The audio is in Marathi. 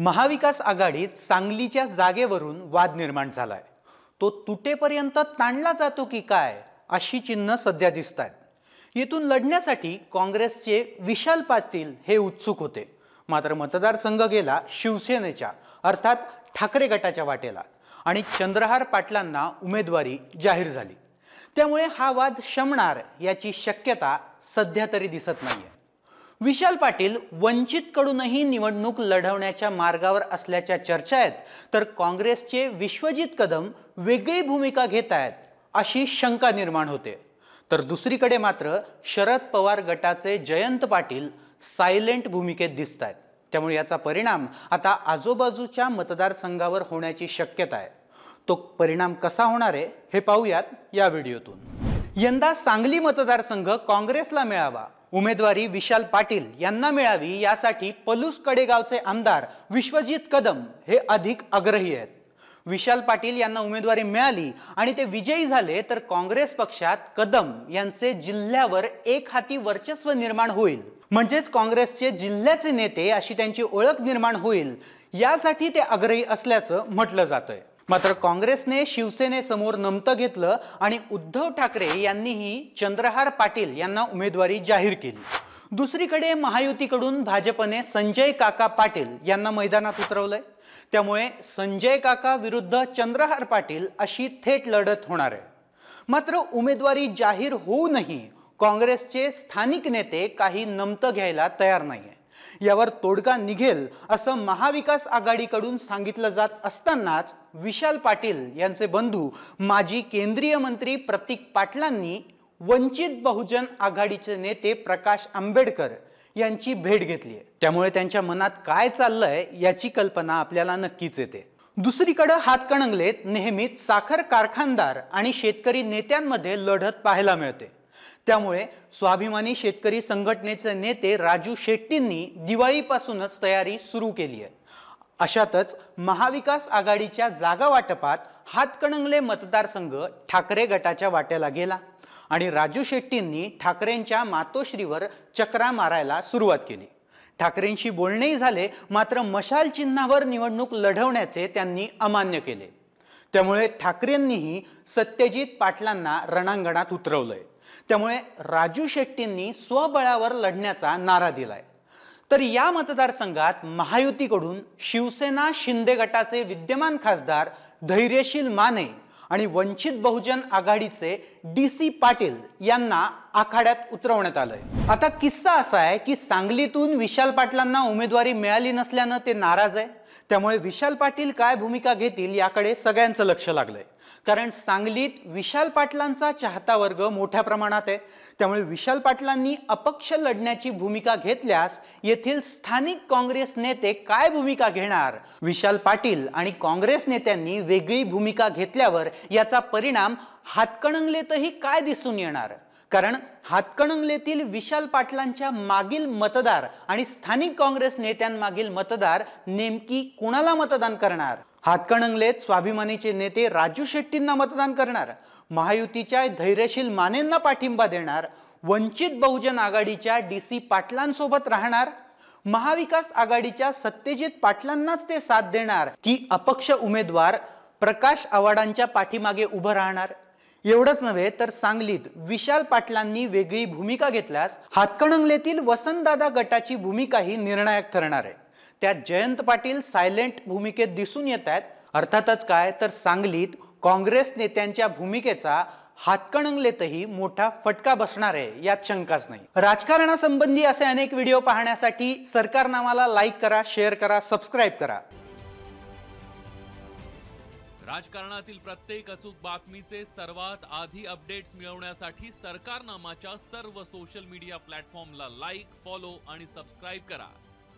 महाविकास आघाडीत सांगलीच्या जागेवरून वाद निर्माण झालाय तो तुटेपर्यंत ताणला जातो की काय अशी चिन्ह सध्या दिसत आहेत येथून लढण्यासाठी काँग्रेसचे विशाल पाटील हे उत्सुक होते मात्र मतदारसंघ गेला शिवसेनेच्या अर्थात ठाकरे गटाच्या वाटेला आणि चंद्रहार पाटलांना उमेदवारी जाहीर झाली त्यामुळे हा वाद शमणार याची शक्यता सध्या तरी दिसत आहे विशाल पाटील वंचितकडूनही निवडणूक लढवण्याच्या मार्गावर असल्याच्या चर्चा आहेत तर काँग्रेसचे विश्वजित कदम वेगळी भूमिका घेत आहेत अशी शंका निर्माण होते तर दुसरीकडे मात्र शरद पवार गटाचे जयंत पाटील सायलेंट भूमिकेत दिसत आहेत त्यामुळे याचा परिणाम आता आजूबाजूच्या मतदारसंघावर होण्याची शक्यता आहे तो परिणाम कसा होणार आहे हे पाहूयात या व्हिडिओतून यंदा सांगली मतदारसंघ काँग्रेसला मिळावा उमेदवारी विशाल पाटील यांना मिळावी यासाठी पलूस कडेगावचे आमदार विश्वजित कदम हे अधिक आग्रही आहेत विशाल पाटील यांना उमेदवारी मिळाली आणि ते विजयी झाले तर काँग्रेस पक्षात कदम यांचे जिल्ह्यावर एक हाती वर्चस्व निर्माण होईल म्हणजेच काँग्रेसचे जिल्ह्याचे नेते अशी त्यांची ओळख निर्माण होईल यासाठी ते आग्रही असल्याचं म्हटलं जातंय मात्र काँग्रेसने शिवसेनेसमोर नमतं घेतलं आणि उद्धव ठाकरे यांनीही चंद्रहार पाटील यांना उमेदवारी जाहीर केली दुसरीकडे महायुतीकडून भाजपने संजय काका पाटील यांना मैदानात उतरवलंय त्यामुळे संजय काका विरुद्ध चंद्रहार पाटील अशी थेट लढत होणार आहे मात्र उमेदवारी जाहीर होऊनही काँग्रेसचे स्थानिक नेते काही नमतं घ्यायला तयार नाहीये यावर तोडगा निघेल असं महाविकास आघाडीकडून सांगितलं जात असतानाच विशाल पाटील यांचे बंधू माजी केंद्रीय मंत्री प्रतीक पाटलांनी वंचित बहुजन आघाडीचे नेते प्रकाश आंबेडकर यांची भेट घेतली आहे त्यामुळे त्यांच्या मनात काय चाललंय याची कल्पना आपल्याला नक्कीच येते दुसरीकडे हातकणंगलेत नेहमीच साखर कारखानदार आणि शेतकरी नेत्यांमध्ये लढत पाहायला मिळते त्यामुळे स्वाभिमानी शेतकरी संघटनेचे नेते राजू शेट्टींनी दिवाळीपासूनच तयारी सुरू केली आहे अशातच महाविकास आघाडीच्या जागा वाटपात हातकणंगले मतदारसंघ ठाकरे गटाच्या वाट्याला गेला आणि राजू शेट्टींनी ठाकरेंच्या मातोश्रीवर चक्रा मारायला सुरुवात केली ठाकरेंशी बोलणेही झाले मात्र मशाल चिन्हावर निवडणूक लढवण्याचे त्यांनी अमान्य केले त्यामुळे ठाकरेंनीही सत्यजित पाटलांना रणांगणात उतरवलंय त्यामुळे राजू शेट्टींनी स्वबळावर लढण्याचा नारा दिलाय तर या मतदारसंघात महायुतीकडून शिवसेना शिंदे गटाचे विद्यमान खासदार धैर्यशील माने आणि वंचित बहुजन आघाडीचे डी सी पाटील यांना आखाड्यात उतरवण्यात आलंय आता किस्सा असा आहे की सांगलीतून विशाल पाटलांना उमेदवारी मिळाली नसल्यानं ते नाराज आहे त्यामुळे विशाल पाटील काय भूमिका घेतील याकडे सगळ्यांचं लक्ष लागलंय कारण सांगलीत विशाल पाटलांचा चाहता वर्ग मोठ्या प्रमाणात आहे त्यामुळे विशाल पाटलांनी अपक्ष लढण्याची भूमिका घेतल्यास येथील स्थानिक काँग्रेस नेते काय भूमिका घेणार विशाल पाटील आणि काँग्रेस नेत्यांनी वेगळी भूमिका घेतल्यावर याचा परिणाम हातकणंगलेतही काय दिसून येणार कारण हातकणंगलेतील विशाल पाटलांच्या मागील मतदार आणि स्थानिक काँग्रेस नेत्यांमागील मतदार नेमकी कुणाला मतदान करणार हातकणंगलेत स्वाभिमानीचे नेते राजू शेट्टींना मतदान करणार महायुतीच्या धैर्यशील मानेंना पाठिंबा देणार वंचित बहुजन आघाडीच्या डी सी पाटलांसोबत राहणार महाविकास आघाडीच्या सत्यजित पाटलांनाच ते साथ देणार की अपक्ष उमेदवार प्रकाश आव्हाडांच्या पाठीमागे उभं राहणार एवढंच नव्हे तर सांगलीत विशाल पाटलांनी वेगळी भूमिका घेतल्यास हातकणंगलेतील वसंतदादा गटाची भूमिकाही निर्णायक ठरणार आहे त्या जयंत पाटील सायलेंट भूमिकेत दिसून येत आहेत अर्थातच काय तर सांगलीत काँग्रेस नेत्यांच्या भूमिकेचा हातकणंगलेतही मोठा फटका बसणार आहे यात शंकाच नाही राजकारणासंबंधी असे अनेक व्हिडिओ पाहण्यासाठी सरकार नावाला लाईक करा शेअर करा सबस्क्राईब करा राजकारणातील प्रत्येक अचूक बातमीचे सर्वात आधी अपडेट्स मिळवण्यासाठी सरकारनामाच्या सर्व सोशल मीडिया प्लॅटफॉर्मला लाईक फॉलो आणि सबस्क्राईब करा